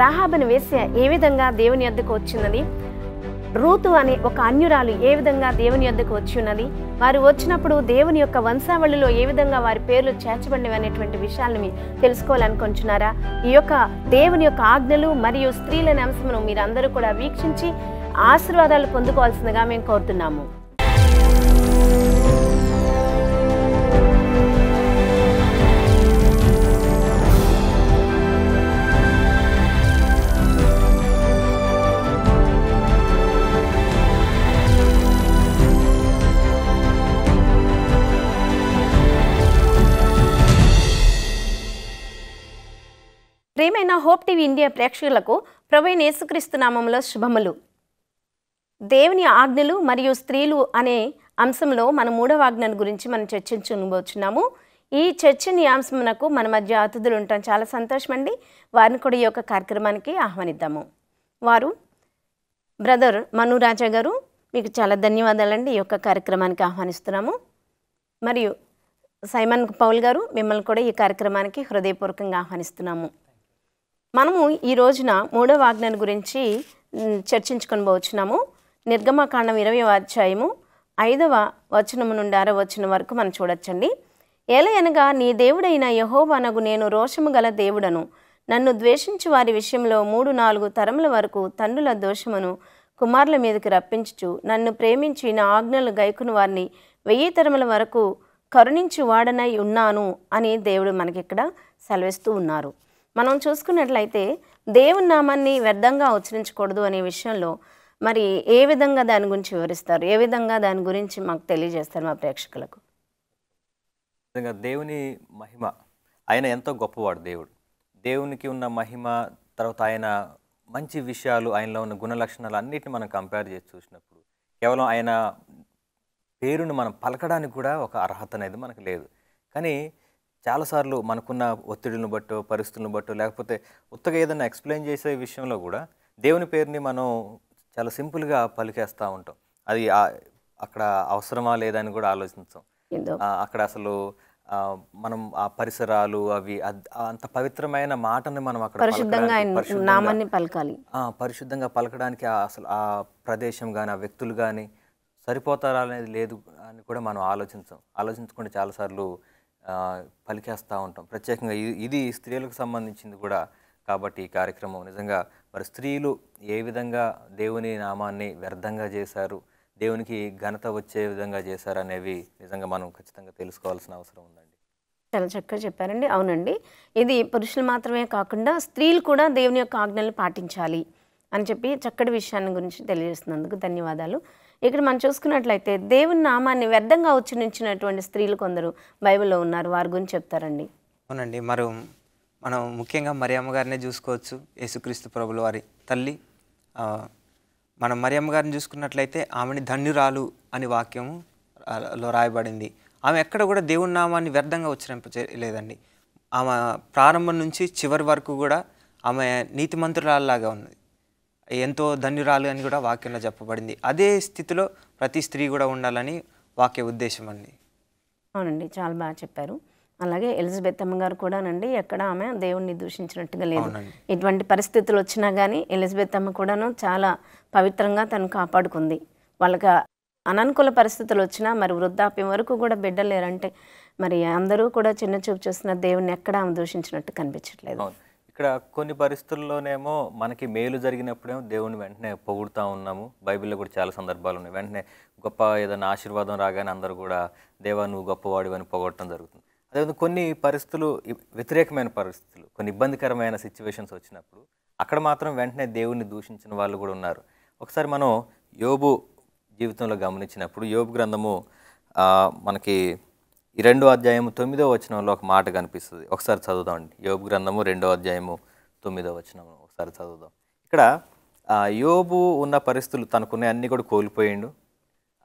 రాహాబని వేశ్య ఏ విధంగా దేవుని యొద్దకు వచ్చినది రూతు అనే ఒక అన్యురాలు ఏ విధంగా దేవుని యొద్దకు వచ్చి ఉన్నది వారు వచ్చినప్పుడు దేవుని యొక్క వంశావళిలో ఏ విధంగా వారి పేర్లు చేర్చబడినవి అనేటువంటి విషయాలను మీరు తెలుసుకోవాలనుకుంటున్నారా ఈ యొక్క దేవుని యొక్క ఆజ్ఞలు మరియు స్త్రీలని అంశమును మీరందరూ కూడా వీక్షించి ఆశీర్వాదాలు పొందుకోవాల్సిందిగా మేము కోరుతున్నాము ప్రేమైన హోప్ టీవీ ఇండియా ప్రేక్షకులకు ప్రవీణ్ యేసుక్రీస్తు నామంలో శుభములు దేవుని ఆజ్ఞలు మరియు స్త్రీలు అనే అంశంలో మన మూడవ ఆజ్ఞను గురించి మనం చర్చించుకోబోచున్నాము ఈ అంశమునకు మన మధ్య అతిథులు ఉంటాం చాలా సంతోషం అండి వారిని కూడా ఈ యొక్క కార్యక్రమానికి ఆహ్వానిద్దాము వారు బ్రదర్ మనురాజా గారు మీకు చాలా ధన్యవాదాలండి ఈ యొక్క కార్యక్రమానికి ఆహ్వానిస్తున్నాము మరియు సైమన్ పౌల్ గారు మిమ్మల్ని కూడా ఈ కార్యక్రమానికి హృదయపూర్వకంగా ఆహ్వానిస్తున్నాము మనము ఈ రోజున మూడవ ఆజ్ఞను గురించి చర్చించుకొని పోవచ్చున్నాము నిర్గమకాండం ఇరవై అధ్యాయము ఐదవ వచనము నుండి ఆరవ వచనం వరకు మనం చూడొచ్చండి ఏలయనగా నీ దేవుడైన యహోవానగు నేను రోషము గల దేవుడను నన్ను ద్వేషించి వారి విషయంలో మూడు నాలుగు తరముల వరకు తండ్రుల దోషమును కుమారుల మీదకి రప్పించుచు నన్ను ప్రేమించి నా ఆజ్ఞలు గైకుని వారిని వెయ్యి తరముల వరకు కరుణించి వాడనై ఉన్నాను అని దేవుడు మనకిక్కడ సెలవిస్తూ ఉన్నారు మనం చూసుకున్నట్లయితే దేవుని నామాన్ని వ్యర్థంగా ఉచ్చరించకూడదు అనే విషయంలో మరి ఏ విధంగా దాని గురించి వివరిస్తారు ఏ విధంగా దాని గురించి మాకు తెలియజేస్తారు మా ప్రేక్షకులకు దేవుని మహిమ ఆయన ఎంతో గొప్పవాడు దేవుడు దేవునికి ఉన్న మహిమ తర్వాత ఆయన మంచి విషయాలు ఆయనలో ఉన్న గుణ లక్షణాలు అన్నిటిని మనం కంపేర్ చేసి చూసినప్పుడు కేవలం ఆయన పేరును మనం పలకడానికి కూడా ఒక అర్హత అనేది మనకు లేదు కానీ చాలాసార్లు మనకున్న ఒత్తిడిని బట్టో పరిస్థితులను బట్టో లేకపోతే ఉత్తగా ఏదైనా ఎక్స్ప్లెయిన్ చేసే విషయంలో కూడా దేవుని పేరుని మనం చాలా సింపుల్గా పలికేస్తూ ఉంటాం అది అక్కడ అవసరమా లేదా అని కూడా ఆలోచించాం అక్కడ అసలు మనం ఆ పరిసరాలు అవి అంత పవిత్రమైన మాటని మనం అక్కడ పలకాలి పరిశుద్ధంగా పలకడానికి అసలు ఆ ప్రదేశం కానీ ఆ వ్యక్తులు కానీ సరిపోతారా అనేది లేదు అని కూడా మనం ఆలోచించాం ఆలోచించకుండా చాలాసార్లు పలికేస్తూ ఉంటాం ప్రత్యేకంగా ఇది స్త్రీలకు సంబంధించింది కూడా కాబట్టి ఈ కార్యక్రమం నిజంగా మరి స్త్రీలు ఏ విధంగా దేవుని నామాన్ని వ్యర్థంగా చేశారు దేవునికి ఘనత వచ్చే విధంగా చేశారు అనేవి నిజంగా మనం ఖచ్చితంగా తెలుసుకోవాల్సిన అవసరం ఉందండి చాలా చక్కగా చెప్పారండి అవునండి ఇది పురుషులు మాత్రమే కాకుండా స్త్రీలు కూడా దేవుని యొక్క ఆజ్ఞలు పాటించాలి అని చెప్పి చక్కటి విషయాన్ని గురించి తెలియజేస్తున్నందుకు ధన్యవాదాలు ఇక్కడ మనం చూసుకున్నట్లయితే దేవుని నామాన్ని వ్యర్థంగా ఉచ్చరించినటువంటి స్త్రీలు కొందరు బైబిల్లో ఉన్నారు వారి గురించి చెప్తారండి అవునండి మరి మనం ముఖ్యంగా మరియమ్మ గారినే చూసుకోవచ్చు యేసుక్రీస్తు ప్రభుల వారి తల్లి మనం మరియమ్మ గారిని చూసుకున్నట్లయితే ఆమెని ధన్యురాలు అని వాక్యము లో రాయబడింది ఆమె ఎక్కడ కూడా దేవుని నామాన్ని వ్యర్థంగా ఉచ్చరింపలేదండి ఆమె ప్రారంభం నుంచి చివరి వరకు కూడా ఆమె నీతిమంతురాలాగా ఉంది ఎంతో ధన్యురాలు అని కూడా వాక్యంలో చెప్పబడింది అదే స్థితిలో ప్రతి స్త్రీ కూడా ఉండాలని వాక్య ఉద్దేశం అండి అవునండి చాలా బాగా చెప్పారు అలాగే ఎలిజబెత్ అమ్మగారు కూడా కూడానండి ఎక్కడ ఆమె దేవుణ్ణి దూషించినట్టుగా లేదు ఇటువంటి పరిస్థితులు వచ్చినా కానీ ఎలిజబెత్ అమ్మ కూడాను చాలా పవిత్రంగా తను కాపాడుకుంది వాళ్ళకి అననుకూల పరిస్థితులు వచ్చినా మరి వృద్ధాప్యం వరకు కూడా బిడ్డలేరంటే మరి అందరూ కూడా చిన్న చూపు చూస్తున్న దేవుణ్ణి ఎక్కడ ఆమె దూషించినట్టు కనిపించట్లేదు ఇక్కడ కొన్ని పరిస్థితుల్లోనేమో మనకి మేలు జరిగినప్పుడేమో దేవుని వెంటనే పొగుడుతూ ఉన్నాము బైబిల్లో కూడా చాలా సందర్భాలు ఉన్నాయి వెంటనే గొప్ప ఏదైనా ఆశీర్వాదం రాగానే అందరూ కూడా దేవా నువ్వు గొప్పవాడివి అని పొగడటం జరుగుతుంది అదేవిధంగా కొన్ని పరిస్థితులు వ్యతిరేకమైన పరిస్థితులు కొన్ని ఇబ్బందికరమైన సిచ్యువేషన్స్ వచ్చినప్పుడు అక్కడ మాత్రం వెంటనే దేవుణ్ణి దూషించిన వాళ్ళు కూడా ఉన్నారు ఒకసారి మనం యోబు జీవితంలో గమనించినప్పుడు యోబు గ్రంథము మనకి ఈ రెండో అధ్యాయము తొమ్మిదో వచనంలో ఒక మాట కనిపిస్తుంది ఒకసారి చదువుదామండి యోబు గ్రంథము రెండో అధ్యాయము తొమ్మిదో వచనము ఒకసారి చదువుదాం ఇక్కడ యోబు ఉన్న పరిస్థితులు తనకున్న అన్నీ కూడా కోల్పోయిండు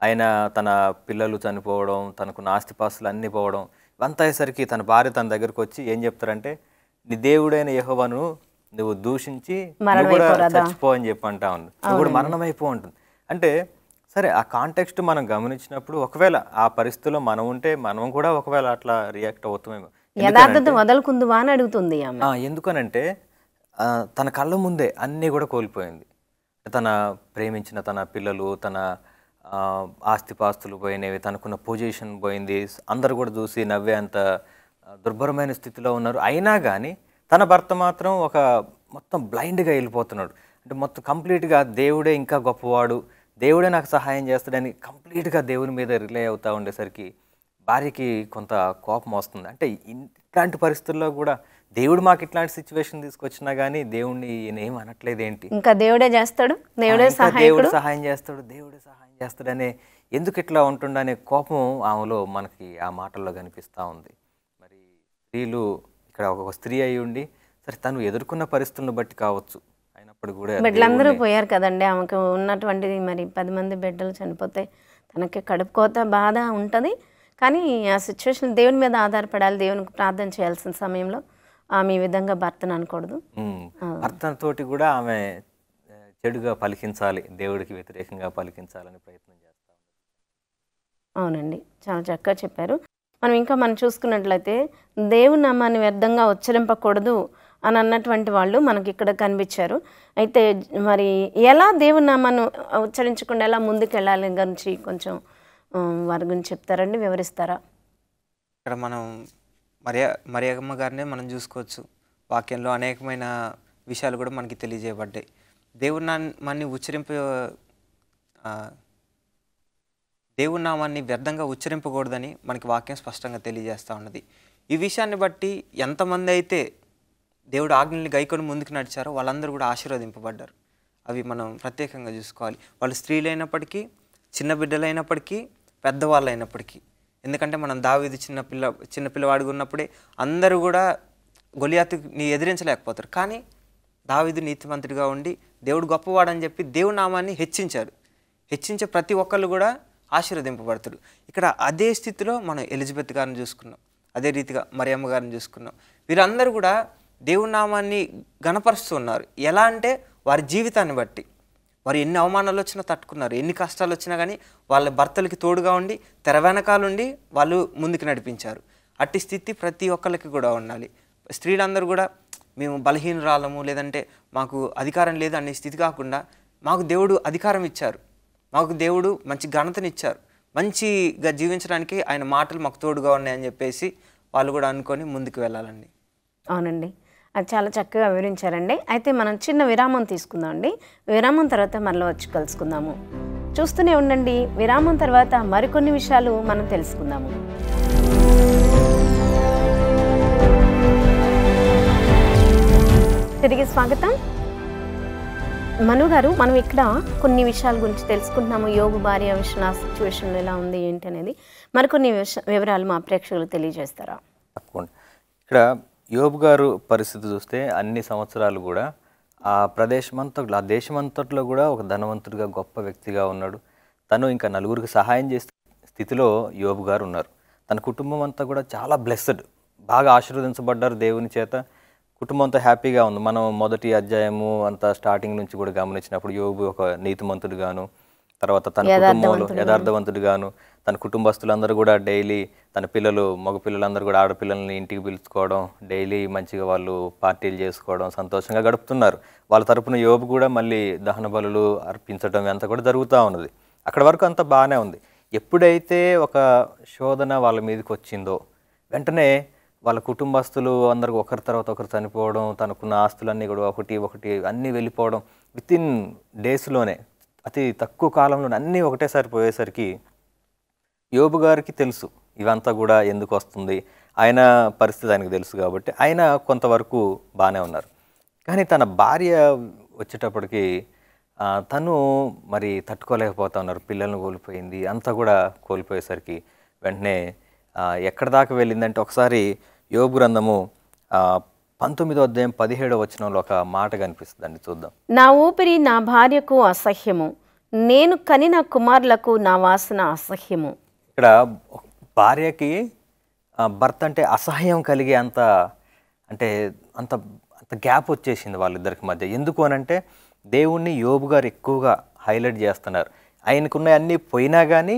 ఆయన తన పిల్లలు చనిపోవడం తనకు నాస్తిపాస్తులు అన్నీ పోవడం ఇవంతా అయ్యేసరికి తన భార్య తన దగ్గరకు వచ్చి ఏం చెప్తారంటే నీ దేవుడైన యహోవను నువ్వు దూషించి కూడా చచ్చిపో అని చెప్పి ఉంది నువ్వు కూడా ఉంటుంది అంటే సరే ఆ కాంటెక్స్ట్ మనం గమనించినప్పుడు ఒకవేళ ఆ పరిస్థితిలో మనం ఉంటే మనం కూడా ఒకవేళ అట్లా రియాక్ట్ అవుతామేమో యథార్థత వదలకుందువా అని అడుగుతుంది ఎందుకనంటే తన కళ్ళ ముందే అన్నీ కూడా కోల్పోయింది తన ప్రేమించిన తన పిల్లలు తన ఆస్తిపాస్తులు పోయినవి తనకున్న పొజిషన్ పోయింది అందరు కూడా చూసి నవ్వే అంత దుర్భరమైన స్థితిలో ఉన్నారు అయినా కానీ తన భర్త మాత్రం ఒక మొత్తం బ్లైండ్గా వెళ్ళిపోతున్నాడు అంటే మొత్తం కంప్లీట్గా దేవుడే ఇంకా గొప్పవాడు దేవుడే నాకు సహాయం చేస్తాడని కంప్లీట్గా దేవుని మీద రిలే అవుతూ ఉండేసరికి భార్యకి కొంత కోపం వస్తుంది అంటే ఇట్లాంటి పరిస్థితుల్లో కూడా దేవుడు మాకు ఇట్లాంటి సిచ్యువేషన్ తీసుకొచ్చినా కానీ దేవుడిని ఏం అనట్లేదు ఏంటి ఇంకా దేవుడే చేస్తాడు దేవుడే దేవుడు సహాయం చేస్తాడు దేవుడే సహాయం చేస్తాడనే ఎందుకు ఇట్లా ఉంటుండనే కోపం ఆమెలో మనకి ఆ మాటల్లో కనిపిస్తూ ఉంది మరి స్త్రీలు ఇక్కడ ఒక స్త్రీ అయి ఉండి సరే తను ఎదుర్కొన్న పరిస్థితులను బట్టి కావచ్చు అప్పుడు కూడా బిడ్డలందరూ పోయారు కదండి ఆమెకు ఉన్నటువంటిది మరి పది మంది బిడ్డలు చనిపోతే తనకి కడుపుకోత బాధ ఉంటుంది కానీ ఆ సిచ్యువేషన్ దేవుని మీద ఆధారపడాలి దేవునికి ప్రార్థన చేయాల్సిన సమయంలో ఆమె ఈ విధంగా భర్తను అనకూడదు భర్తతోటి కూడా ఆమె చెడుగా పలికించాలి దేవుడికి వ్యతిరేకంగా పలికించాలని ప్రయత్నం చేస్తాం అవునండి చాలా చక్కగా చెప్పారు మనం ఇంకా మనం చూసుకున్నట్లయితే దేవుని నామాన్ని వ్యర్థంగా ఉచ్చరింపకూడదు అని అన్నటువంటి వాళ్ళు మనకి ఇక్కడ కనిపించారు అయితే మరి ఎలా దేవుని నామాను ఉచ్చరించకుండా ఎలా ముందుకెళ్ళాలి గురించి కొంచెం వారి గురించి చెప్తారండి వివరిస్తారా ఇక్కడ మనం మరియా మరియమ్మ గారిని మనం చూసుకోవచ్చు వాక్యంలో అనేకమైన విషయాలు కూడా మనకి తెలియజేయబడ్డాయి దేవుని నామాన్ని ఉచ్చరింప దేవుని నామాన్ని వ్యర్థంగా ఉచ్చరింపకూడదని మనకి వాక్యం స్పష్టంగా తెలియజేస్తూ ఉన్నది ఈ విషయాన్ని బట్టి ఎంతమంది అయితే దేవుడు ఆజ్ఞల్ని గైకొని ముందుకు నడిచారో వాళ్ళందరూ కూడా ఆశీర్వదింపబడ్డారు అవి మనం ప్రత్యేకంగా చూసుకోవాలి వాళ్ళు స్త్రీలైనప్పటికీ చిన్న బిడ్డలైనప్పటికీ పెద్దవాళ్ళు అయినప్పటికీ ఎందుకంటే మనం దావిది చిన్న పిల్ల చిన్న పిల్లవాడిగా ఉన్నప్పుడే అందరూ కూడా గొలియాతు నీ ఎదిరించలేకపోతారు కానీ దావిదు నీతిమంతుడిగా ఉండి దేవుడు గొప్పవాడని చెప్పి దేవు నామాన్ని హెచ్చించారు హెచ్చించే ప్రతి ఒక్కళ్ళు కూడా ఆశీర్వదింపబడతారు ఇక్కడ అదే స్థితిలో మనం ఎలిజబెత్ గారిని చూసుకున్నాం అదే రీతిగా మరియమ్మ గారిని చూసుకున్నాం వీరందరూ కూడా దేవుని నామాన్ని గణపరుస్తున్నారు ఎలా అంటే వారి జీవితాన్ని బట్టి వారు ఎన్ని అవమానాలు వచ్చినా తట్టుకున్నారు ఎన్ని కష్టాలు వచ్చినా కానీ వాళ్ళ భర్తలకి తోడుగా ఉండి తెర వెనకాలుండి వాళ్ళు ముందుకు నడిపించారు అట్టి స్థితి ప్రతి ఒక్కరికి కూడా ఉండాలి స్త్రీలందరూ కూడా మేము బలహీనరాలము లేదంటే మాకు అధికారం లేదు అనే స్థితి కాకుండా మాకు దేవుడు అధికారం ఇచ్చారు మాకు దేవుడు మంచి ఘనతనిచ్చారు మంచిగా జీవించడానికి ఆయన మాటలు మాకు తోడుగా ఉన్నాయని చెప్పేసి వాళ్ళు కూడా అనుకొని ముందుకు వెళ్ళాలండి అవునండి అది చాలా చక్కగా వివరించారండి అయితే మనం చిన్న విరామం తీసుకుందాం అండి విరామం తర్వాత మనలో వచ్చి కలుసుకుందాము చూస్తూనే ఉండండి విరామం తర్వాత మరికొన్ని విషయాలు మనం తెలుసుకుందాము తిరిగి స్వాగతం మను గారు మనం ఇక్కడ కొన్ని విషయాల గురించి తెలుసుకుంటున్నాము యోగు భార్య విషయం ఆ సిచ్యువేషన్ ఎలా ఉంది ఏంటి అనేది మరికొన్ని వివరాలు మా ప్రేక్షకులు తెలియజేస్తారా తప్పకుండా ఇక్కడ యోబు గారు పరిస్థితి చూస్తే అన్ని సంవత్సరాలు కూడా ఆ ప్రదేశమంతా ఆ దేశమంతట్లో కూడా ఒక ధనవంతుడిగా గొప్ప వ్యక్తిగా ఉన్నాడు తను ఇంకా నలుగురికి సహాయం చేసే స్థితిలో యోబు గారు ఉన్నారు తన కుటుంబం అంతా కూడా చాలా బ్లెస్డ్ బాగా ఆశీర్వదించబడ్డారు దేవుని చేత కుటుంబం అంతా హ్యాపీగా ఉంది మనం మొదటి అధ్యాయము అంత స్టార్టింగ్ నుంచి కూడా గమనించినప్పుడు యోబు ఒక నీతిమంతుడు గాను తర్వాత తన కుటుంబంలో గాను తన కుటుంబస్తులందరూ కూడా డైలీ తన పిల్లలు మగపిల్లలందరూ కూడా ఆడపిల్లల్ని ఇంటికి పిలుచుకోవడం డైలీ మంచిగా వాళ్ళు పార్టీలు చేసుకోవడం సంతోషంగా గడుపుతున్నారు వాళ్ళ తరపున యోబు కూడా మళ్ళీ దహన బలులు అర్పించడం ఎంత కూడా జరుగుతూ ఉన్నది అక్కడ వరకు అంత బాగానే ఉంది ఎప్పుడైతే ఒక శోధన వాళ్ళ మీదకి వచ్చిందో వెంటనే వాళ్ళ కుటుంబస్తులు అందరూ ఒకరి తర్వాత ఒకరు చనిపోవడం తనకున్న ఆస్తులన్నీ కూడా ఒకటి ఒకటి అన్నీ వెళ్ళిపోవడం వితిన్ డేస్లోనే అతి తక్కువ కాలంలోనే అన్నీ ఒకటేసారి పోయేసరికి యోబు గారికి తెలుసు ఇవంతా కూడా ఎందుకు వస్తుంది ఆయన పరిస్థితి ఆయనకు తెలుసు కాబట్టి ఆయన కొంతవరకు బాగానే ఉన్నారు కానీ తన భార్య వచ్చేటప్పటికి తను మరి తట్టుకోలేకపోతా ఉన్నారు పిల్లలను కోల్పోయింది అంతా కూడా కోల్పోయేసరికి వెంటనే ఎక్కడ దాకా వెళ్ళిందంటే ఒకసారి యోగు గ్రంథము పంతొమ్మిదో అధ్యాయం పదిహేడో వచనంలో ఒక మాట కనిపిస్తుందండి చూద్దాం నా ఊపిరి నా భార్యకు అసహ్యము నేను కనిన కుమారులకు నా వాసన అసహ్యము ఇక్కడ భార్యకి భర్త అంటే అసహ్యం కలిగే అంత అంటే అంత అంత గ్యాప్ వచ్చేసింది వాళ్ళిద్దరికి మధ్య ఎందుకు అని అంటే దేవుణ్ణి యోబు గారు ఎక్కువగా హైలైట్ చేస్తున్నారు ఆయనకున్న అన్నీ పోయినా కానీ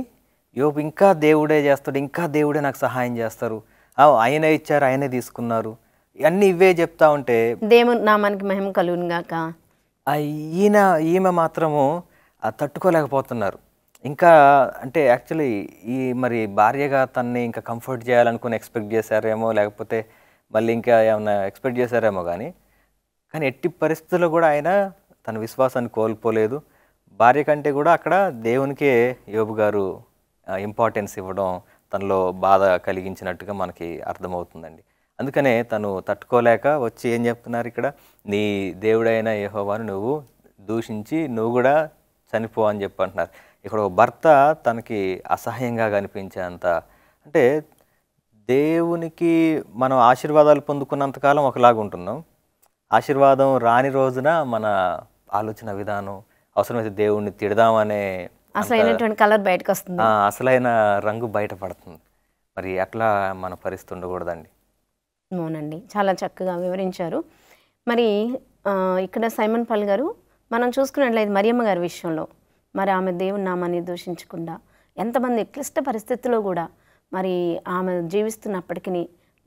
యోబు ఇంకా దేవుడే చేస్తాడు ఇంకా దేవుడే నాకు సహాయం చేస్తారు ఆయన ఇచ్చారు ఆయనే తీసుకున్నారు ఇవన్నీ ఇవే చెప్తా ఉంటే దేవుని నామానికి మహిమ కలుగునిగాక ఈయన ఈమె మాత్రము తట్టుకోలేకపోతున్నారు ఇంకా అంటే యాక్చువల్లీ ఈ మరి భార్యగా తన్ని ఇంకా కంఫర్ట్ చేయాలనుకుని ఎక్స్పెక్ట్ చేశారేమో లేకపోతే మళ్ళీ ఇంకా ఏమైనా ఎక్స్పెక్ట్ చేశారేమో కానీ కానీ ఎట్టి పరిస్థితుల్లో కూడా ఆయన తన విశ్వాసాన్ని కోల్పోలేదు భార్య కంటే కూడా అక్కడ దేవునికే యోబు గారు ఇంపార్టెన్స్ ఇవ్వడం తనలో బాధ కలిగించినట్టుగా మనకి అర్థమవుతుందండి అందుకనే తను తట్టుకోలేక వచ్చి ఏం చెప్తున్నారు ఇక్కడ నీ దేవుడైన యహోవాను నువ్వు దూషించి నువ్వు కూడా చనిపో అని చెప్పి అంటున్నారు ఇక్కడ ఒక భర్త తనకి అసహ్యంగా కనిపించేంత అంటే దేవునికి మనం ఆశీర్వాదాలు పొందుకున్నంతకాలం ఒకలాగా ఉంటున్నాం ఆశీర్వాదం రాని రోజున మన ఆలోచన విధానం అవసరమైతే దేవుణ్ణి తిడదామనే అసలైనటువంటి కలర్ బయటకు వస్తుంది అసలైన రంగు బయటపడుతుంది మరి అట్లా మన పరిస్థితి ఉండకూడదండి అవునండి చాలా చక్కగా వివరించారు మరి ఇక్కడ సైమన్ పాల్ గారు మనం చూసుకున్నట్లయితే మరియమ్మ గారి విషయంలో మరి ఆమె దేవుని నామాన్ని దూషించకుండా ఎంతమంది క్లిష్ట పరిస్థితుల్లో కూడా మరి ఆమె జీవిస్తున్నప్పటికీ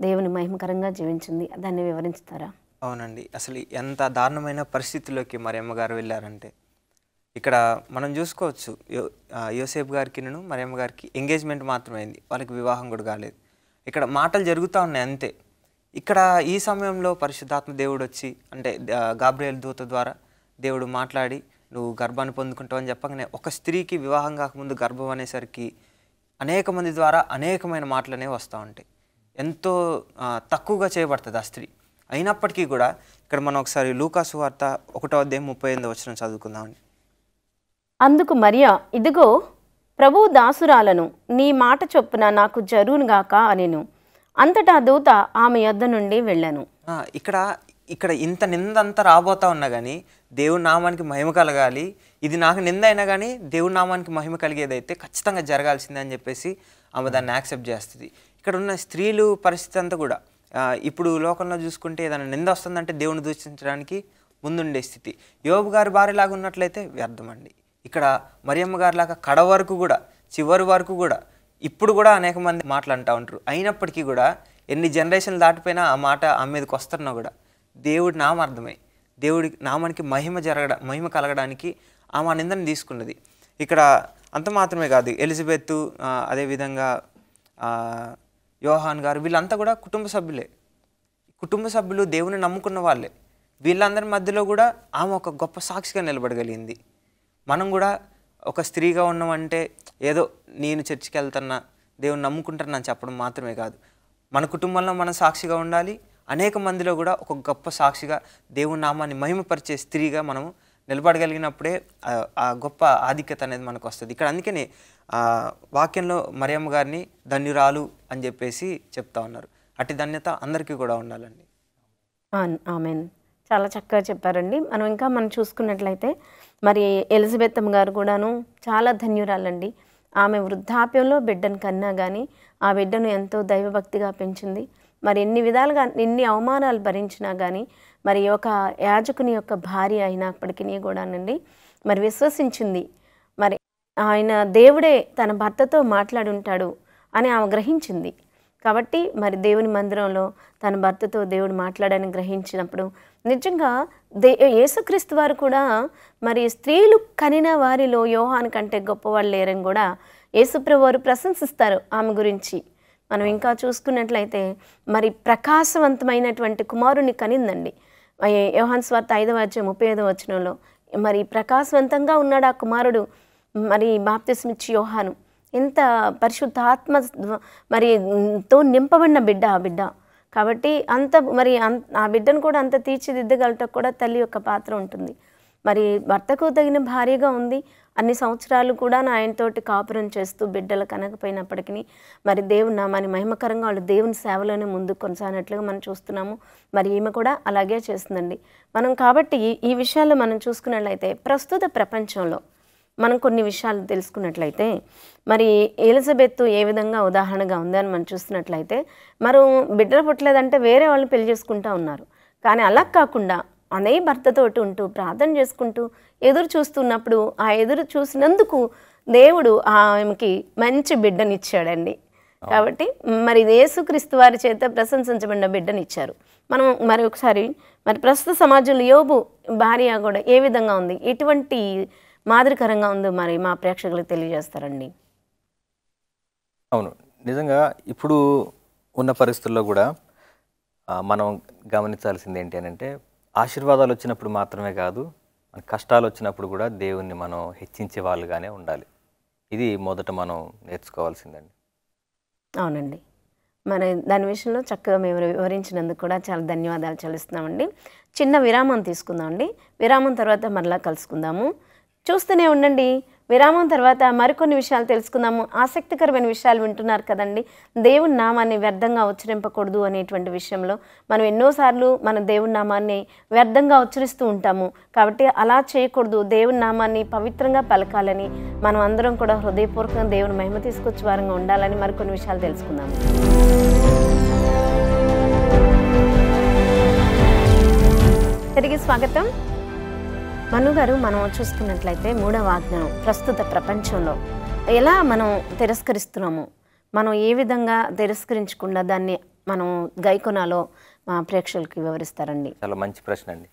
దేవుని మహిమకరంగా జీవించింది దాన్ని వివరించుతారా అవునండి అసలు ఎంత దారుణమైన పరిస్థితుల్లోకి మరి అమ్మగారు వెళ్ళారంటే ఇక్కడ మనం చూసుకోవచ్చు యోసేఫ్ గారికి నేను మరి అమ్మగారికి ఎంగేజ్మెంట్ మాత్రమైంది వాళ్ళకి వివాహం కూడా కాలేదు ఇక్కడ మాటలు జరుగుతూ ఉన్నాయి అంతే ఇక్కడ ఈ సమయంలో పరిశుద్ధాత్మ దేవుడు వచ్చి అంటే గాబ్రియల్ దూత ద్వారా దేవుడు మాట్లాడి నువ్వు గర్భాన్ని పొందుకుంటావు అని చెప్పగానే ఒక స్త్రీకి వివాహం కాకముందు గర్భం అనేసరికి అనేక మంది ద్వారా అనేకమైన మాటలు అనేవి వస్తూ ఉంటాయి ఎంతో తక్కువగా చేయబడుతుంది ఆ స్త్రీ అయినప్పటికీ కూడా ఇక్కడ మనం ఒకసారి లూకాసు వార్త ఒకటో అధ్యాయం ముప్పై ఎనిమిది వచ్చిన చదువుకుందామండి అందుకు మరియా ఇదిగో ప్రభు దాసురాలను నీ మాట చొప్పున నాకు జరువునుగాక అనేను అంతటా దూత ఆమె యొద్ద నుండి వెళ్ళాను ఇక్కడ ఇక్కడ ఇంత నింద అంతా రాబోతా ఉన్నా కానీ దేవుడి నామానికి మహిమ కలగాలి ఇది నాకు నింద అయినా కానీ దేవుడి నామానికి మహిమ కలిగేదైతే ఖచ్చితంగా జరగాల్సిందే అని చెప్పేసి ఆమె దాన్ని యాక్సెప్ట్ చేస్తుంది ఇక్కడ ఉన్న స్త్రీలు పరిస్థితి అంతా కూడా ఇప్పుడు లోకంలో చూసుకుంటే ఏదైనా నింద వస్తుందంటే దేవుని దూషించడానికి ముందుండే స్థితి యోబు గారి భార్యలాగా ఉన్నట్లయితే వ్యర్థమండి ఇక్కడ మరియమ్మ గారిలాగా కడ వరకు కూడా చివరి వరకు కూడా ఇప్పుడు కూడా అనేక మంది మాటలు అంటూ ఉంటారు అయినప్పటికీ కూడా ఎన్ని జనరేషన్లు దాటిపోయినా ఆ మాట ఆ మీదకి వస్తున్నా కూడా దేవుడి నామార్థమై దేవుడి నామానికి మహిమ జరగడం మహిమ కలగడానికి ఆమె నిందన తీసుకున్నది ఇక్కడ అంత మాత్రమే కాదు ఎలిజబెత్ అదేవిధంగా యోహాన్ గారు వీళ్ళంతా కూడా కుటుంబ సభ్యులే కుటుంబ సభ్యులు దేవుని నమ్ముకున్న వాళ్ళే వీళ్ళందరి మధ్యలో కూడా ఆమె ఒక గొప్ప సాక్షిగా నిలబడగలిగింది మనం కూడా ఒక స్త్రీగా ఉన్నామంటే ఏదో నేను చర్చికి వెళ్తున్నా దేవుని నమ్ముకుంటానని చెప్పడం మాత్రమే కాదు మన కుటుంబంలో మనం సాక్షిగా ఉండాలి అనేక మందిలో కూడా ఒక గొప్ప సాక్షిగా దేవుని నామాన్ని మహిమపరిచే స్త్రీగా మనము నిలబడగలిగినప్పుడే ఆ గొప్ప ఆధిక్యత అనేది మనకు వస్తుంది ఇక్కడ అందుకని వాక్యంలో మరియమ్మ గారిని ధన్యురాలు అని చెప్పేసి చెప్తా ఉన్నారు అటు ధన్యత అందరికీ కూడా ఉండాలండి ఆమెన్ చాలా చక్కగా చెప్పారండి మనం ఇంకా మనం చూసుకున్నట్లయితే మరి ఎలిజబెత్తమ్మ గారు కూడాను చాలా ధన్యురాలండి ఆమె వృద్ధాప్యంలో బిడ్డను కన్నా కానీ ఆ బిడ్డను ఎంతో దైవభక్తిగా పెంచింది మరి ఎన్ని విధాలుగా ఎన్ని అవమానాలు భరించినా కానీ మరి ఒక యాజకుని యొక్క భార్య అయినప్పటికీ నండి మరి విశ్వసించింది మరి ఆయన దేవుడే తన భర్తతో మాట్లాడుంటాడు అని ఆమె గ్రహించింది కాబట్టి మరి దేవుని మందిరంలో తన భర్తతో దేవుడు మాట్లాడని గ్రహించినప్పుడు నిజంగా దే యేసుక్రీస్తు వారు కూడా మరి స్త్రీలు కనిన వారిలో యోహాన్ కంటే గొప్పవాళ్ళు లేరని కూడా యేసుప్రభు వారు ప్రశంసిస్తారు ఆమె గురించి మనం ఇంకా చూసుకున్నట్లయితే మరి ప్రకాశవంతమైనటువంటి కుమారుని కనిందండి యోహన్ స్వార్త ఐదవ అధ్యాయం ముప్పై ఐదవ వచనంలో మరి ప్రకాశవంతంగా ఉన్నాడు ఆ కుమారుడు మరి బాప్తిస్మిచ్చి యోహాను ఎంత పరిశుద్ధాత్మ మరి తో నింపబడిన బిడ్డ ఆ బిడ్డ కాబట్టి అంత మరి ఆ బిడ్డను కూడా అంత తీర్చిదిద్దగలటకు కూడా తల్లి యొక్క పాత్ర ఉంటుంది మరి భర్తకు తగిన భార్యగా ఉంది అన్ని సంవత్సరాలు కూడా నా ఆయనతోటి కాపురం చేస్తూ బిడ్డలు కనకపోయినప్పటికీ మరి దేవుని నామాన్ని మహిమకరంగా వాళ్ళు దేవుని సేవలోనే ముందుకు కొనసాగినట్లుగా మనం చూస్తున్నాము మరి ఈమె కూడా అలాగే చేస్తుందండి మనం కాబట్టి ఈ విషయాల్లో మనం చూసుకున్నట్లయితే ప్రస్తుత ప్రపంచంలో మనం కొన్ని విషయాలు తెలుసుకున్నట్లయితే మరి ఎలిజబెత్ ఏ విధంగా ఉదాహరణగా ఉంది అని మనం చూస్తున్నట్లయితే మరి బిడ్డలు పుట్టలేదంటే వేరే వాళ్ళని పెళ్లి చేసుకుంటా ఉన్నారు కానీ అలా కాకుండా అదే భర్తతోటి ఉంటూ ప్రార్థన చేసుకుంటూ ఎదురు చూస్తున్నప్పుడు ఆ ఎదురు చూసినందుకు దేవుడు ఆమెకి మంచి బిడ్డనిచ్చాడండి కాబట్టి మరి యేసుక్రీస్తు వారి చేత ప్రశంసించబడిన బిడ్డనిచ్చారు మనం మరి ఒకసారి మరి ప్రస్తుత సమాజంలో యోబు భార్య కూడా ఏ విధంగా ఉంది ఎటువంటి మాదిరికరంగా ఉందో మరి మా ప్రేక్షకులకు తెలియజేస్తారండి అవును నిజంగా ఇప్పుడు ఉన్న పరిస్థితుల్లో కూడా మనం గమనించాల్సింది ఏంటి అంటే ఆశీర్వాదాలు వచ్చినప్పుడు మాత్రమే కాదు మన కష్టాలు వచ్చినప్పుడు కూడా దేవుణ్ణి మనం హెచ్చించే వాళ్ళుగానే ఉండాలి ఇది మొదట మనం నేర్చుకోవాల్సిందండి అవునండి మరి దాని విషయంలో చక్కగా మేము వివరించినందుకు కూడా చాలా ధన్యవాదాలు చెల్లిస్తున్నామండి చిన్న విరామం తీసుకుందామండి విరామం తర్వాత మరలా కలుసుకుందాము చూస్తూనే ఉండండి విరామం తర్వాత మరికొన్ని విషయాలు తెలుసుకుందాము ఆసక్తికరమైన విషయాలు వింటున్నారు కదండి దేవుని నామాన్ని వ్యర్థంగా ఉచ్చరింపకూడదు అనేటువంటి విషయంలో మనం ఎన్నోసార్లు మన దేవుని నామాన్ని వ్యర్థంగా ఉచ్చరిస్తూ ఉంటాము కాబట్టి అలా చేయకూడదు దేవుని నామాన్ని పవిత్రంగా పలకాలని మనం అందరం కూడా హృదయపూర్వకంగా దేవుని మహిమ తీసుకొచ్చే వారంగా ఉండాలని మరికొన్ని విషయాలు తెలుసుకుందాము తిరిగి స్వాగతం మనుగారు మనం చూసుకున్నట్లయితే మూడవ ఆజ్ఞానం ప్రస్తుత ప్రపంచంలో ఎలా మనం తిరస్కరిస్తున్నాము మనం ఏ విధంగా తిరస్కరించకుండా దాన్ని మనం గైకొనాలో మా ప్రేక్షకులకి వివరిస్తారండి చాలా మంచి ప్రశ్న అండి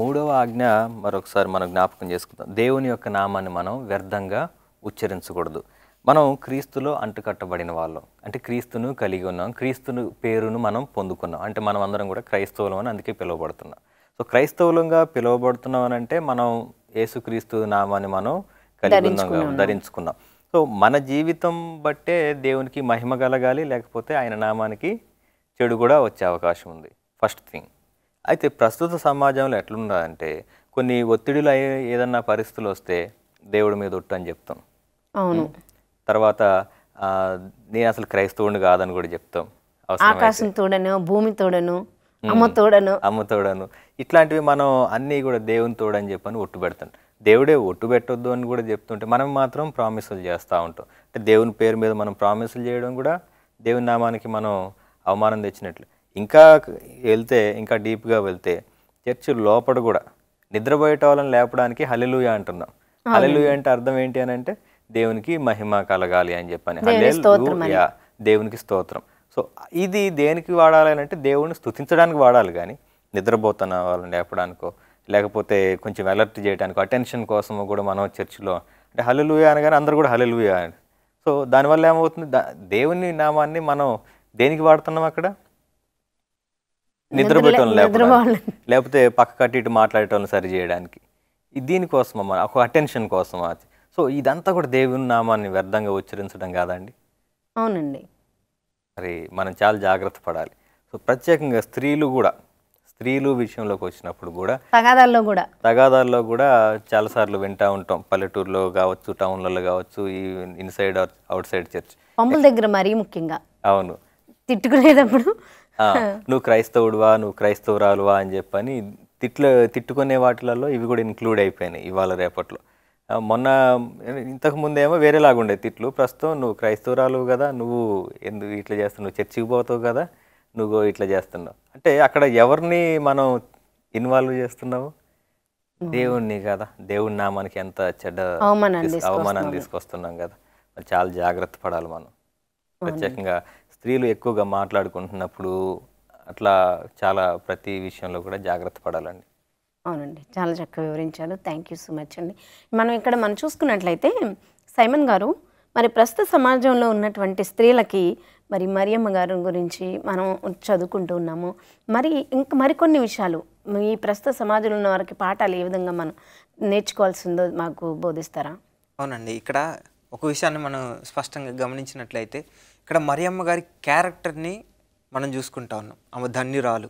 మూడవ ఆజ్ఞ మరొకసారి మనం జ్ఞాపకం చేసుకుందాం దేవుని యొక్క నామాన్ని మనం వ్యర్థంగా ఉచ్చరించకూడదు మనం క్రీస్తులో అంటుకట్టబడిన వాళ్ళం అంటే క్రీస్తును కలిగి ఉన్నాం క్రీస్తును పేరును మనం పొందుకున్నాం అంటే మనం అందరం కూడా క్రైస్తవులం అని అందుకే పిలువబడుతున్నాం సో క్రైస్తవులంగా పిలువబడుతున్నాం అంటే మనం యేసుక్రీస్తు నామాన్ని మనం కలిగి ధరించుకున్నాం సో మన జీవితం బట్టే దేవునికి మహిమ కలగాలి లేకపోతే ఆయన నామానికి చెడు కూడా వచ్చే అవకాశం ఉంది ఫస్ట్ థింగ్ అయితే ప్రస్తుత సమాజంలో ఎట్లున్నదంటే కొన్ని ఒత్తిడిలు ఏదన్నా పరిస్థితులు వస్తే దేవుడి మీద ఒట్టు అని చెప్తాం అవును తర్వాత నేను అసలు క్రైస్తవుడిని కాదని కూడా చెప్తాం ఆకాశం తోడను భూమి తోడను అమ్మ తోడను అమ్మ తోడను ఇట్లాంటివి మనం అన్నీ కూడా దేవుని తోడని చెప్పని ఒట్టు పెడతాను దేవుడే ఒట్టు పెట్టొద్దు అని కూడా చెప్తుంటే మనం మాత్రం ప్రామిసులు చేస్తూ ఉంటాం అంటే దేవుని పేరు మీద మనం ప్రామిసులు చేయడం కూడా దేవుని నామానికి మనం అవమానం తెచ్చినట్లు ఇంకా వెళ్తే ఇంకా డీప్గా వెళ్తే చర్చి లోపల కూడా నిద్రపోయేట వాళ్ళని లేపడానికి హలెలుయ అంటున్నాం హలెలుయ అంటే అర్థం ఏంటి అని అంటే దేవునికి మహిమ కలగాలి అని చెప్పని హలెలుయా దేవునికి స్తోత్రం సో ఇది దేనికి వాడాలి అంటే దేవుడిని స్థుతించడానికి వాడాలి కానీ నిద్రపోతున్న వాళ్ళని లేపడానికో లేకపోతే కొంచెం అలర్ట్ చేయడానికి అటెన్షన్ కోసము కూడా మనం చర్చిలో అంటే హలలుయ అనగానే అందరూ కూడా హలలుయ అని సో దానివల్ల ఏమవుతుంది దేవుని నామాన్ని మనం దేనికి వాడుతున్నాం అక్కడ నిద్రపోయటం లేకపోతే లేకపోతే పక్క కట్టి ఇటు మాట్లాడటం సరి చేయడానికి దీనికోసం మన ఒక అటెన్షన్ అది సో ఇదంతా కూడా దేవుని నామాన్ని వ్యర్థంగా ఉచ్చరించడం కాదండి అవునండి మరి మనం చాలా జాగ్రత్త పడాలి సో ప్రత్యేకంగా స్త్రీలు కూడా స్త్రీలు విషయంలోకి వచ్చినప్పుడు కూడా తగాదాల్లో కూడా తగాదాల్లో కూడా చాలాసార్లు వింటూ ఉంటాం పల్లెటూరులో కావచ్చు టౌన్లలో కావచ్చు ఈ ఇన్సైడ్ అవుట్ సైడ్ చర్చ్ పంపుల దగ్గర మరీ ముఖ్యంగా అవును తిట్టుకునేటప్పుడు నువ్వు క్రైస్తవుడువా నువ్వు క్రైస్తవురాలువా అని చెప్పని తిట్ల తిట్టుకునే వాటిలలో ఇవి కూడా ఇంక్లూడ్ అయిపోయినాయి ఇవాళ రేపట్లో మొన్న వేరేలాగా ఉండేది తిట్లు ప్రస్తుతం నువ్వు క్రైస్తవురాలు కదా నువ్వు ఎందుకు ఇట్లా చేస్తున్నావు చర్చికి పోతావు కదా నువ్వు ఇట్లా చేస్తున్నావు అంటే అక్కడ ఎవరిని మనం ఇన్వాల్వ్ చేస్తున్నావు దేవుణ్ణి కదా దేవుడి నామానికి ఎంత చెడ్డ అవమానాన్ని తీసుకొస్తున్నాం కదా మరి చాలా జాగ్రత్త పడాలి మనం ప్రత్యేకంగా స్త్రీలు ఎక్కువగా మాట్లాడుకుంటున్నప్పుడు అట్లా చాలా ప్రతి విషయంలో కూడా జాగ్రత్త పడాలండి అవునండి చాలా చక్కగా వివరించారు థ్యాంక్ యూ సో మచ్ అండి మనం ఇక్కడ మనం చూసుకున్నట్లయితే సైమన్ గారు మరి ప్రస్తుత సమాజంలో ఉన్నటువంటి స్త్రీలకి మరి మరియమ్మ గారి గురించి మనం చదువుకుంటూ ఉన్నాము మరి ఇంక మరికొన్ని విషయాలు ఈ ప్రస్తుత సమాజంలో ఉన్న వారికి పాఠాలు ఏ విధంగా మనం నేర్చుకోవాల్సిందో మాకు బోధిస్తారా అవునండి ఇక్కడ ఒక విషయాన్ని మనం స్పష్టంగా గమనించినట్లయితే ఇక్కడ మరియమ్మ గారి క్యారెక్టర్ని మనం చూసుకుంటా ఉన్నాం ఆమె ధన్యురాలు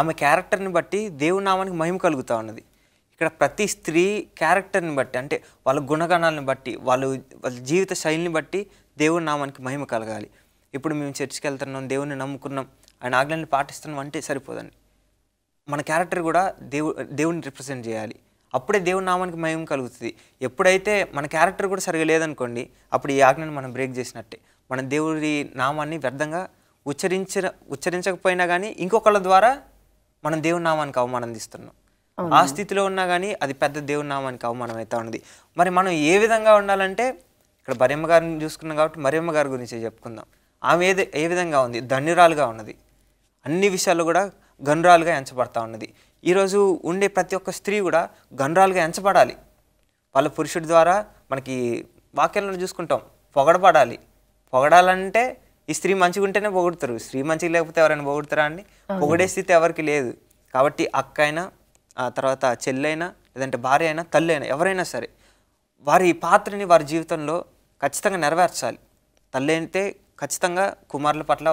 ఆమె క్యారెక్టర్ని బట్టి దేవునామానికి మహిమ కలుగుతూ ఉన్నది ఇక్కడ ప్రతి స్త్రీ క్యారెక్టర్ని బట్టి అంటే వాళ్ళ గుణగణాలను బట్టి వాళ్ళు వాళ్ళ జీవిత శైలిని బట్టి దేవుని నామానికి మహిమ కలగాలి ఇప్పుడు మేము చర్చికి వెళ్తున్నాం దేవుని నమ్ముకున్నాం ఆయన ఆజ్ఞల్ని పాటిస్తున్నాం అంటే సరిపోదండి మన క్యారెక్టర్ కూడా దేవు దేవుని రిప్రజెంట్ చేయాలి అప్పుడే దేవుని నామానికి మహిమ కలుగుతుంది ఎప్పుడైతే మన క్యారెక్టర్ కూడా సరిగా లేదనుకోండి అప్పుడు ఈ ఆజ్ఞను మనం బ్రేక్ చేసినట్టే మన దేవుడి నామాన్ని వ్యర్థంగా ఉచ్చరించ ఉచ్చరించకపోయినా కానీ ఇంకొకళ్ళ ద్వారా మనం దేవుని నామానికి అవమానం తీస్తున్నాం ఆ స్థితిలో ఉన్నా కానీ అది పెద్ద దేవుని నామానికి అవమానం అవుతా ఉన్నది మరి మనం ఏ విధంగా ఉండాలంటే ఇక్కడ మరియమ్మ గారిని చూసుకున్నాం కాబట్టి మరియమ్మ గారి గురించి చెప్పుకుందాం ఆమె ఏది ఏ విధంగా ఉంది ధన్యురాలుగా ఉన్నది అన్ని విషయాలు కూడా గనురాలుగా ఎంచబడతా ఉన్నది ఈరోజు ఉండే ప్రతి ఒక్క స్త్రీ కూడా గనురాలుగా ఎంచబడాలి వాళ్ళ పురుషుడి ద్వారా మనకి వాక్యాలను చూసుకుంటాం పొగడపడాలి పొగడాలంటే ఈ స్త్రీ మంచిగా ఉంటేనే పొగుడతారు స్త్రీ మంచిగా లేకపోతే ఎవరైనా పొగుడతారా అండి పొగిడే స్థితి ఎవరికి లేదు కాబట్టి అక్క అయినా ఆ తర్వాత చెల్లైనా లేదంటే భార్య అయినా తల్లి అయినా ఎవరైనా సరే వారి పాత్రని వారి జీవితంలో ఖచ్చితంగా నెరవేర్చాలి తల్లి అయితే ఖచ్చితంగా కుమారుల పట్ల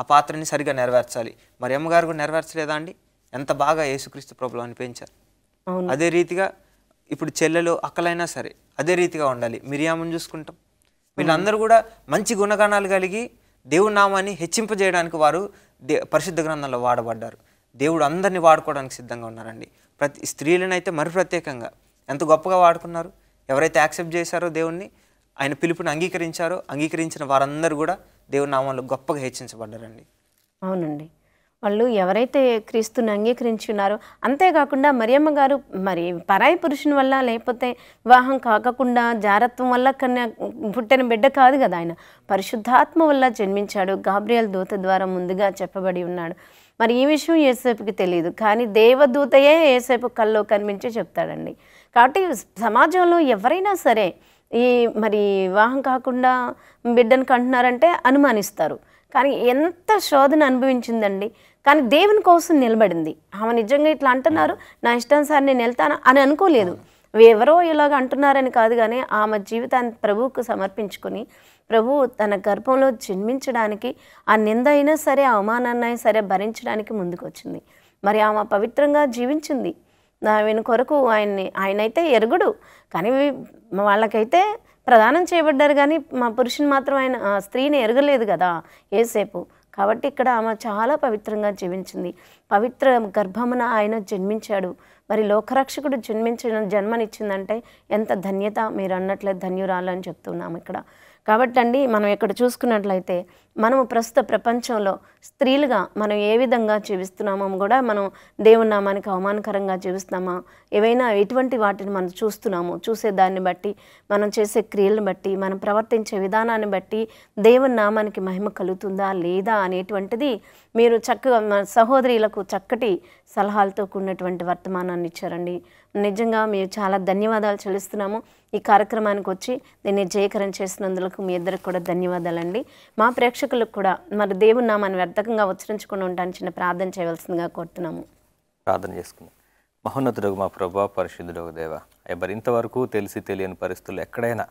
ఆ పాత్రని సరిగా నెరవేర్చాలి మరి అమ్మగారు కూడా నెరవేర్చలేదా అండి ఎంత బాగా యేసుక్రీస్తు ప్రభులు అనిపించారు అదే రీతిగా ఇప్పుడు చెల్లెలు అక్కలైనా సరే అదే రీతిగా ఉండాలి మిరియామును చూసుకుంటాం వీళ్ళందరూ కూడా మంచి గుణగణాలు కలిగి దేవుడి నామాన్ని హెచ్చింపజేయడానికి వారు దే పరిశుద్ధ గ్రంథంలో వాడబడ్డారు దేవుడు అందరినీ వాడుకోవడానికి సిద్ధంగా ఉన్నారండి ప్రతి స్త్రీలనైతే మరి ప్రత్యేకంగా ఎంత గొప్పగా వాడుకున్నారు ఎవరైతే యాక్సెప్ట్ చేశారో దేవుణ్ణి ఆయన పిలుపుని అంగీకరించారో అంగీకరించిన వారందరూ కూడా దేవుడి నామంలో గొప్పగా హెచ్చించబడ్డారండి అవునండి వాళ్ళు ఎవరైతే క్రీస్తుని అంగీకరించున్నారో అంతేకాకుండా మరియమ్మ గారు మరి పరాయి పురుషుని వల్ల లేకపోతే వివాహం కాకకుండా జారత్వం వల్ల కన్నా పుట్టిన బిడ్డ కాదు కదా ఆయన పరిశుద్ధాత్మ వల్ల జన్మించాడు గాబ్రియల్ దూత ద్వారా ముందుగా చెప్పబడి ఉన్నాడు మరి ఈ విషయం ఏసేపుకి తెలియదు కానీ దేవదూతయే ఏసేపు కల్లో కనిపించి చెప్తాడండి కాబట్టి సమాజంలో ఎవరైనా సరే ఈ మరి వివాహం కాకుండా బిడ్డను కంటున్నారంటే అనుమానిస్తారు కానీ ఎంత శోధన అనుభవించిందండి కానీ దేవుని కోసం నిలబడింది ఆమె నిజంగా ఇట్లా అంటున్నారు నా ఇష్టానుసారి నేను వెళ్తాను అని అనుకోలేదు ఎవరో ఇలాగ అంటున్నారని కాదు కానీ ఆమె జీవితాన్ని ప్రభువుకు సమర్పించుకుని ప్రభు తన గర్భంలో జన్మించడానికి ఆ నింద అయినా సరే అవమానాన్ని అయినా సరే భరించడానికి ముందుకొచ్చింది మరి ఆమె పవిత్రంగా జీవించింది ఆయన కొరకు ఆయన్ని ఆయనైతే ఎరుగుడు కానీ వాళ్ళకైతే ప్రదానం చేయబడ్డారు కానీ మా పురుషుని మాత్రం ఆయన స్త్రీని ఎరగలేదు కదా ఏసేపు కాబట్టి ఇక్కడ ఆమె చాలా పవిత్రంగా జీవించింది పవిత్ర గర్భమున ఆయన జన్మించాడు మరి లోకరక్షకుడు జన్మించిన జన్మనిచ్చిందంటే ఎంత ధన్యత మీరు అన్నట్లే ధన్యురాలు అని చెప్తున్నాము ఇక్కడ కాబట్టి అండి మనం ఇక్కడ చూసుకున్నట్లయితే మనము ప్రస్తుత ప్రపంచంలో స్త్రీలుగా మనం ఏ విధంగా జీవిస్తున్నామో కూడా మనం దేవుని నామానికి అవమానకరంగా జీవిస్తున్నామా ఏవైనా ఎటువంటి వాటిని మనం చూస్తున్నాము చూసే దాన్ని బట్టి మనం చేసే క్రియలను బట్టి మనం ప్రవర్తించే విధానాన్ని బట్టి దేవుని నామానికి మహిమ కలుగుతుందా లేదా అనేటువంటిది మీరు చక్కగా సహోదరులకు చక్కటి సలహాలతో కూడినటువంటి వర్తమానాన్ని ఇచ్చారండి నిజంగా మీరు చాలా ధన్యవాదాలు చెల్లిస్తున్నాము ఈ కార్యక్రమానికి వచ్చి దీన్ని జయకరం చేసినందుకు మీ ఇద్దరికి కూడా ధన్యవాదాలండి మా ప్రేక్షకులకు కూడా మరి దేవుని నామాన్ని వ్యర్థకంగా ఉచ్చరించుకుని ఉంటాను చిన్న ప్రార్థన చేయవలసిందిగా కోరుతున్నాము ప్రార్థన చేసుకున్నాం మహోన్నతుడు మా ప్రభా పరిశుద్ధుడు దేవ ఎవరి ఇంతవరకు తెలిసి తెలియని పరిస్థితులు ఎక్కడైనా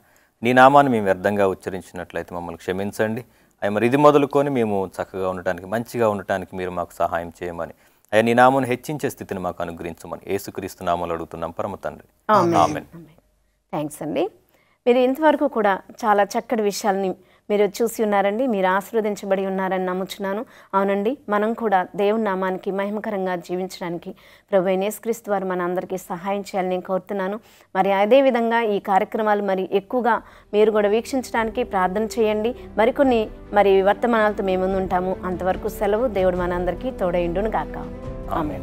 నీ నామాన్ని మేము వ్యర్థంగా ఉచ్చరించినట్లయితే మమ్మల్ని క్షమించండి అవి మరి ఇది మొదలుకొని మేము చక్కగా ఉండటానికి మంచిగా ఉండటానికి మీరు మాకు సహాయం చేయమని అయ్యా నీ నామం హెచ్చించే స్థితిని మాకు అనుగ్రహించమని యేసుక్రీస్తు నామాలు అడుగుతున్నాం పరమ తండ్రి థ్యాంక్స్ అండి మీరు ఇంతవరకు కూడా చాలా చక్కటి విషయాల్ని మీరు చూసి ఉన్నారండి మీరు ఆశీర్వదించబడి ఉన్నారని నమ్ముచున్నాను అవునండి మనం కూడా దేవుని నామానికి మహిమకరంగా జీవించడానికి ప్రభు నేస్క్రీస్తు వారు మన అందరికీ సహాయం చేయాలని నేను కోరుతున్నాను మరి అదేవిధంగా ఈ కార్యక్రమాలు మరి ఎక్కువగా మీరు కూడా వీక్షించడానికి ప్రార్థన చేయండి మరికొన్ని మరి వర్తమానాలతో మేము ముందుంటాము అంతవరకు సెలవు దేవుడు మనందరికీ తోడైండును గాక ఆమె